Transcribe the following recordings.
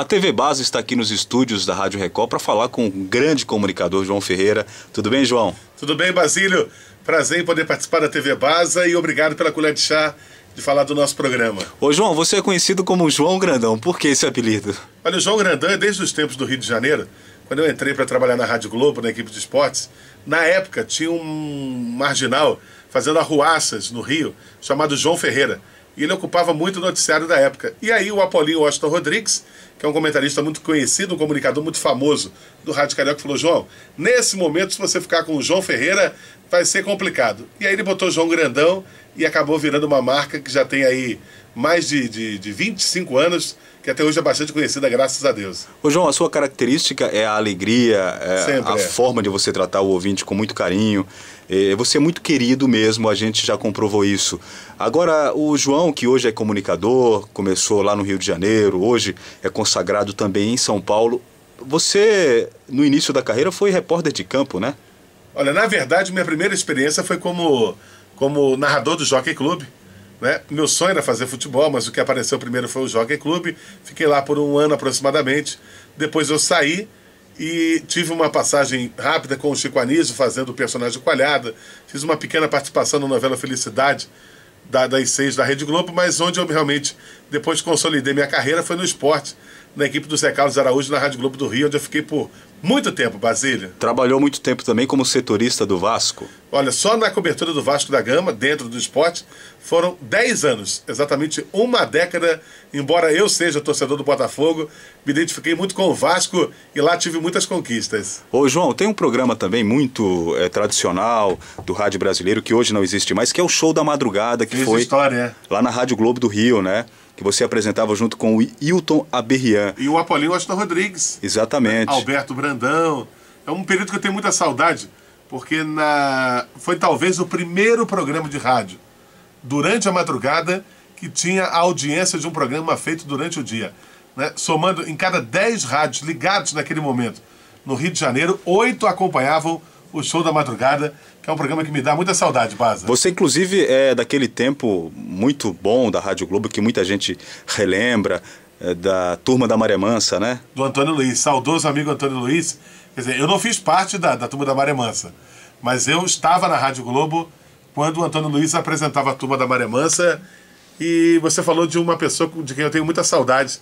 A TV Base está aqui nos estúdios da Rádio Record para falar com o grande comunicador João Ferreira. Tudo bem, João? Tudo bem, Basílio. Prazer em poder participar da TV Baza e obrigado pela colher de chá de falar do nosso programa. Ô João, você é conhecido como João Grandão. Por que esse apelido? Olha, o João Grandão é desde os tempos do Rio de Janeiro, quando eu entrei para trabalhar na Rádio Globo, na equipe de esportes. Na época tinha um marginal fazendo arruaças no Rio chamado João Ferreira e ele ocupava muito o noticiário da época. E aí o Apolinho Washington Rodrigues, que é um comentarista muito conhecido, um comunicador muito famoso do Rádio Carioca, falou: João, nesse momento, se você ficar com o João Ferreira, vai ser complicado. E aí ele botou João Grandão e acabou virando uma marca que já tem aí mais de, de, de 25 anos que até hoje é bastante conhecida, graças a Deus. Ô João, a sua característica é a alegria, é a é. forma de você tratar o ouvinte com muito carinho. É, você é muito querido mesmo, a gente já comprovou isso. Agora, o João, que hoje é comunicador, começou lá no Rio de Janeiro, hoje é consagrado também em São Paulo. Você, no início da carreira, foi repórter de campo, né? Olha, na verdade, minha primeira experiência foi como, como narrador do Jockey Clube né? Meu sonho era fazer futebol, mas o que apareceu primeiro foi o Jockey Clube. Fiquei lá por um ano aproximadamente. Depois eu saí e tive uma passagem rápida com o Chico Anísio fazendo o personagem Coalhada. Fiz uma pequena participação na novela Felicidade, da, das seis da Rede Globo, mas onde eu realmente depois consolidei minha carreira foi no esporte, na equipe do Zé Carlos Araújo na Rádio Globo do Rio, onde eu fiquei por muito tempo, Basílio. Trabalhou muito tempo também como setorista do Vasco? Olha, só na cobertura do Vasco da Gama, dentro do esporte, foram 10 anos, exatamente uma década. Embora eu seja torcedor do Botafogo, me identifiquei muito com o Vasco e lá tive muitas conquistas. Ô, João, tem um programa também muito é, tradicional do rádio brasileiro, que hoje não existe mais, que é o Show da Madrugada, que Fiz foi história. É. lá na Rádio Globo do Rio, né? que você apresentava junto com o Hilton Aberrian. E o Apolinho Washington Rodrigues. Exatamente. Alberto Brandão. É um período que eu tenho muita saudade, porque na... foi talvez o primeiro programa de rádio, durante a madrugada, que tinha a audiência de um programa feito durante o dia. Né? Somando em cada 10 rádios ligados naquele momento no Rio de Janeiro, oito acompanhavam o Show da Madrugada, que é um programa que me dá muita saudade, Baza. Você, inclusive, é daquele tempo muito bom da Rádio Globo, que muita gente relembra, é da Turma da Maré Mansa, né? Do Antônio Luiz, saudoso amigo Antônio Luiz. Quer dizer, eu não fiz parte da, da Turma da Maré Mansa, mas eu estava na Rádio Globo quando o Antônio Luiz apresentava a Turma da Maré Mansa e você falou de uma pessoa de quem eu tenho muita saudade,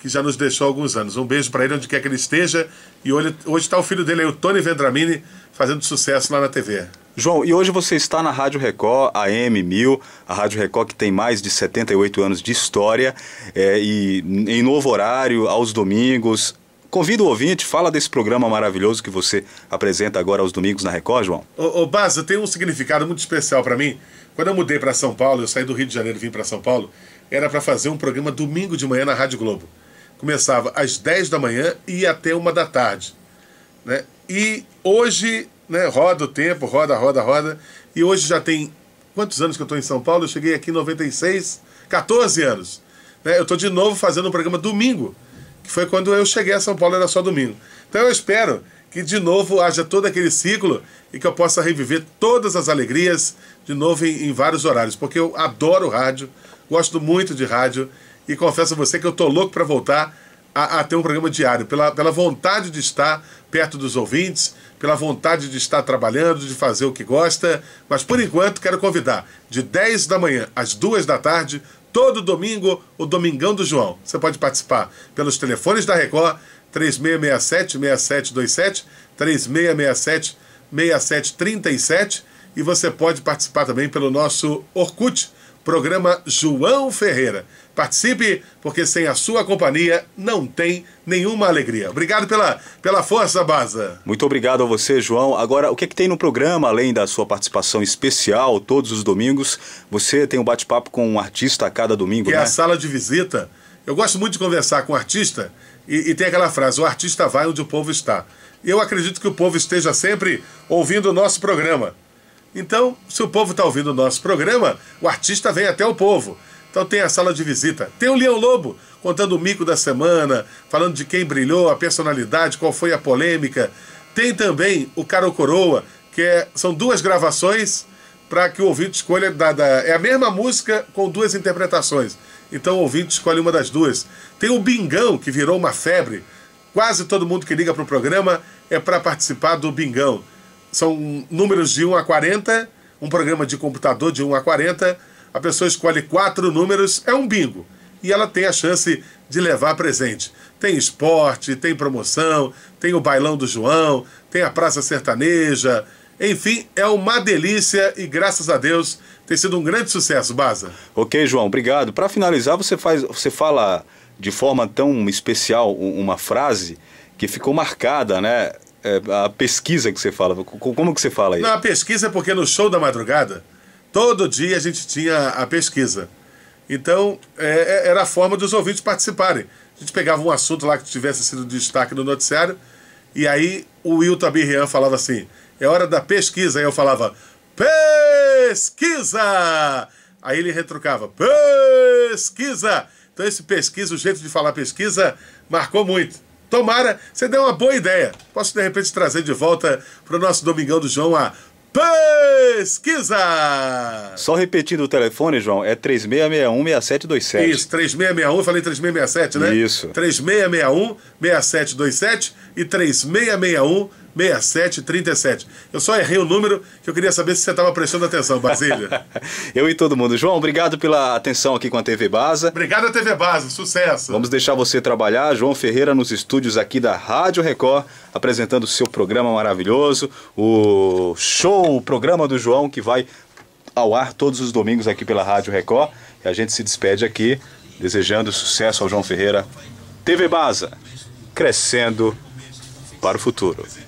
que já nos deixou há alguns anos. Um beijo para ele onde quer que ele esteja. E hoje está o filho dele o Tony Vendramini, fazendo sucesso lá na TV. João, e hoje você está na Rádio Record, a 1000 a Rádio Record que tem mais de 78 anos de história, é, e em novo horário, aos domingos. Convido o ouvinte, fala desse programa maravilhoso que você apresenta agora aos domingos na Record, João. Ô, ô Baza, tem um significado muito especial para mim. Quando eu mudei para São Paulo, eu saí do Rio de Janeiro e vim para São Paulo, era para fazer um programa domingo de manhã na Rádio Globo começava às 10 da manhã e ia até uma da tarde. Né? E hoje, né, roda o tempo, roda, roda, roda, e hoje já tem quantos anos que eu estou em São Paulo? Eu cheguei aqui em 96, 14 anos. Né? Eu estou de novo fazendo um programa domingo, que foi quando eu cheguei a São Paulo, era só domingo. Então eu espero que de novo haja todo aquele ciclo e que eu possa reviver todas as alegrias de novo em, em vários horários, porque eu adoro rádio, gosto muito de rádio e confesso a você que eu estou louco para voltar a, a, ter um programa diário, pela, pela vontade de estar perto dos ouvintes, pela vontade de estar trabalhando, de fazer o que gosta. Mas por enquanto, quero convidar de 10 da manhã às 2 da tarde, todo domingo, o Domingão do João. Você pode participar pelos telefones da Record, 3667-6727, 3667-6737. E você pode participar também pelo nosso Orkut programa João Ferreira. Participe, porque sem a sua companhia não tem nenhuma alegria. Obrigado pela, pela força, Baza. Muito obrigado a você, João. Agora, o que, é que tem no programa, além da sua participação especial todos os domingos? Você tem um bate-papo com um artista a cada domingo, que é né? é a sala de visita. Eu gosto muito de conversar com artista e, e tem aquela frase: o artista vai onde o povo está. Eu acredito que o povo esteja sempre ouvindo o nosso programa. Então, se o povo está ouvindo o nosso programa, o artista vem até o povo. Então tem a sala de visita. Tem o Leão Lobo contando o mico da semana, falando de quem brilhou, a personalidade, qual foi a polêmica. Tem também o Caro Coroa, que é, são duas gravações para que o ouvinte escolha. Da, da, é a mesma música com duas interpretações. Então o ouvinte escolhe uma das duas. Tem o Bingão, que virou uma febre. Quase todo mundo que liga para o programa é para participar do Bingão. São números de 1 a 40, um programa de computador de 1 a 40. A pessoa escolhe quatro números, é um bingo. E ela tem a chance de levar presente. Tem esporte, tem promoção, tem o bailão do João, tem a Praça Sertaneja. Enfim, é uma delícia e graças a Deus tem sido um grande sucesso, Baza. Ok, João, obrigado. Para finalizar, você, faz, você fala de forma tão especial uma frase que ficou marcada, né? É, a pesquisa que você fala, como que você fala aí? Não, a pesquisa é porque no show da madrugada, todo dia a gente tinha a pesquisa. Então, é, é era a forma dos ouvintes participarem. A gente pegava um assunto lá que tivesse sido destaque no noticiário, e aí o Wilton Abirrian falava assim, é hora da pesquisa, aí eu falava, pesquisa! Aí ele retrucava, pesquisa! Então esse pesquisa, o jeito de falar pesquisa, marcou muito. Tomara, você deu uma boa ideia. Posso de repente trazer de volta para o nosso Domingão do João a Pesquisa! Só repetindo o telefone, João, é 3661-6727. Isso, 3661, eu falei 3667, né? Isso. 3661-6727 e 3661 6737. Eu só errei o número que eu queria saber se você estava prestando atenção, Basílio. eu e todo mundo. João, obrigado pela atenção aqui com a TV Baza. Obrigado TV Baza, sucesso. Vamos deixar você trabalhar, João Ferreira, nos estúdios aqui da Rádio Record, apresentando o seu programa maravilhoso, o show, o programa do João, que vai ao ar todos os domingos aqui pela Rádio Record. E a gente se despede aqui, desejando sucesso ao João Ferreira. TV Baza, crescendo para o futuro.